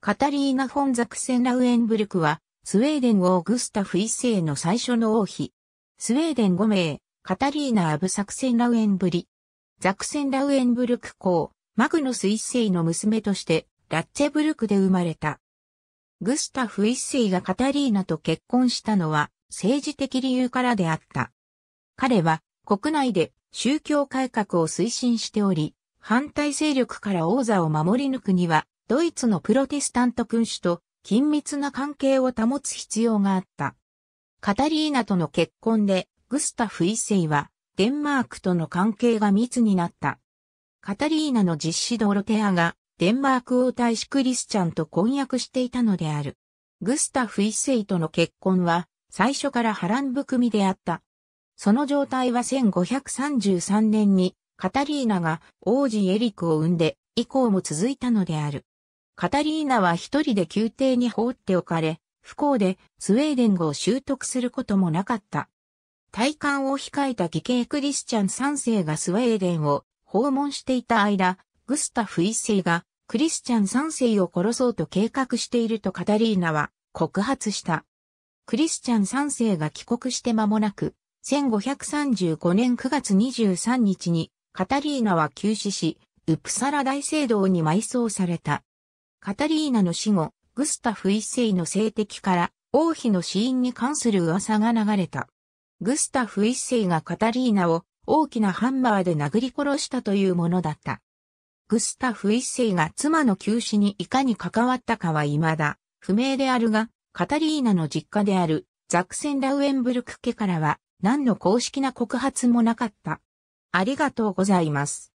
カタリーナ・フォンザクセナウエンブルクは、スウェーデン王グスタフ一世の最初の王妃。スウェーデン5名、カタリーナ・アブ・サクセナウエンブリ。ザクセンラウエンブルク公、マグノス一世の娘として、ラッチェブルクで生まれた。グスタフ一世がカタリーナと結婚したのは、政治的理由からであった。彼は、国内で宗教改革を推進しており、反対勢力から王座を守り抜くには、ドイツのプロテスタント君主と緊密な関係を保つ必要があった。カタリーナとの結婚で、グスタフ一世は、デンマークとの関係が密になった。カタリーナの実施ドロテアが、デンマーク王太子クリスチャンと婚約していたのである。グスタフ一世との結婚は、最初から波乱含みであった。その状態は1533年に、カタリーナが王子エリクを産んで、以降も続いたのである。カタリーナは一人で宮廷に放っておかれ、不幸でスウェーデン語を習得することもなかった。戴冠を控えた義兄クリスチャン3世がスウェーデンを訪問していた間、グスタフ1世がクリスチャン3世を殺そうと計画しているとカタリーナは告発した。クリスチャン3世が帰国して間もなく、1535年9月23日にカタリーナは急死し、ウプサラ大聖堂に埋葬された。カタリーナの死後、グスタフ一世の性敵から王妃の死因に関する噂が流れた。グスタフ一世がカタリーナを大きなハンマーで殴り殺したというものだった。グスタフ一世が妻の急死にいかに関わったかは未だ不明であるが、カタリーナの実家であるザクセンラウエンブルク家からは何の公式な告発もなかった。ありがとうございます。